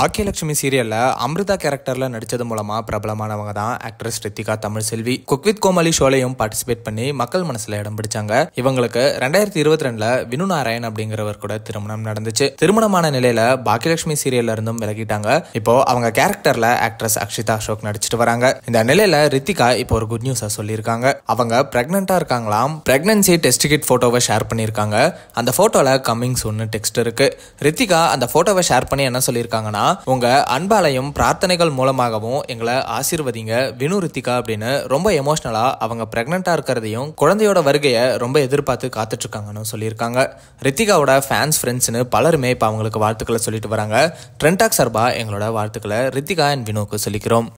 பாக்கியலட்சுமி சீரியல்ல அமிர்தா கேரக்டர்ல நடிச்சது மூலமா பிரபலமானவங்க தான் ஆக்ட்ரஸ் ரித்திகா தமிழ் செல்வி குக்வித் கோமாளி ஷோலையும் பார்ட்டிசிபேட் பண்ணி மக்கள் மனசுல இடம் பிடிச்சாங்க இவங்களுக்கு ரெண்டாயிரத்தி இருபத்தி ரெண்டுல வினு நாராயண் அப்படிங்கிறவர் கூட திருமணம் நடந்துச்சு திருமணமான நிலையில பாக்கியலட்சுமி சீரியல்ல இருந்தும் விலகிட்டாங்க இப்போ அவங்க கேரக்டர்ல ஆக்ட்ரஸ் அக்ஷிதா அசோக் நடிச்சிட்டு வராங்க இந்த நிலையில ரித்திகா இப்போ ஒரு குட் நியூஸா சொல்லியிருக்காங்க அவங்க பிரெக்னண்டா இருக்காங்களாம் பிரெக்னன்சி டெஸ்ட் கிட் போட்டோவை ஷேர் பண்ணியிருக்காங்க அந்த போட்டோல கம்மிங் ஒன்று டெக்ஸ்ட் இருக்கு ரித்திகா அந்த போட்டோவை ஷேர் பண்ணி என்ன சொல்லியிருக்காங்கன்னா உங்க அன்பாலையும் பிரார்த்தனைகள் மூலமாகவும் எங்களை ஆசீர்வதிங்க வினு ரித்திகா அப்படின்னு ரொம்ப எமோஷனலா அவங்க பிரெக்னண்டா இருக்கிறதையும் குழந்தையோட வருகையை ரொம்ப எதிர்பார்த்து காத்துட்டு இருக்காங்கன்னு சொல்லியிருக்காங்க ரித்திகாவோட ஃபேன்ஸ் ஃப்ரெண்ட்ஸ்னு பலருமே இப்போ அவங்களுக்கு வாழ்த்துக்களை சொல்லிட்டு வராங்க ட்ரெண்டாக் சார்பா எங்களோட வாழ்த்துக்களை ரித்திகா அண்ட் வினுக்கு சொல்லிக்கிறோம்